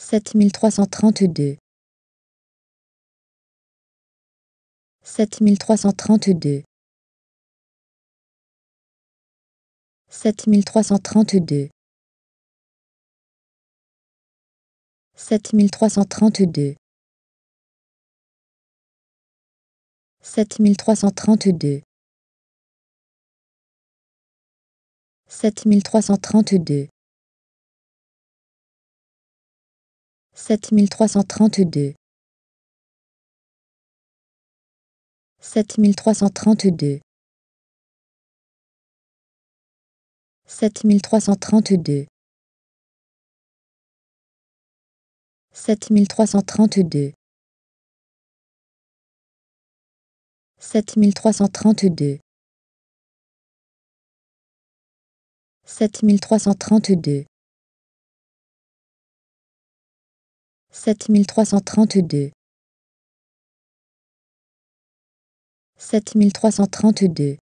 7332 7332 7332 7332 7332 7332 7332 7332 7332 7332 7332 7332 7332 7332